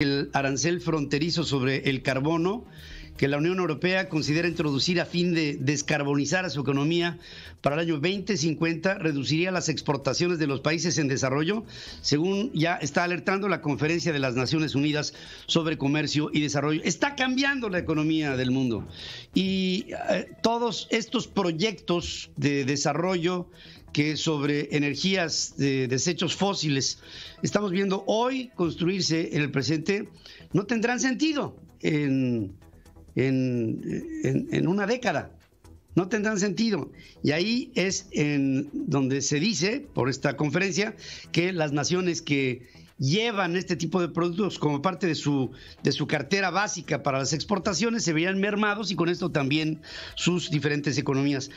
el arancel fronterizo sobre el carbono que la Unión Europea considera introducir a fin de descarbonizar a su economía para el año 2050 reduciría las exportaciones de los países en desarrollo, según ya está alertando la Conferencia de las Naciones Unidas sobre Comercio y Desarrollo. Está cambiando la economía del mundo y eh, todos estos proyectos de desarrollo que sobre energías de desechos fósiles estamos viendo hoy construirse en el presente no tendrán sentido en en, en, una década. No tendrán sentido. Y ahí es en donde se dice, por esta conferencia, que las naciones que llevan este tipo de productos como parte de su, de su cartera básica para las exportaciones se verían mermados y con esto también sus diferentes economías.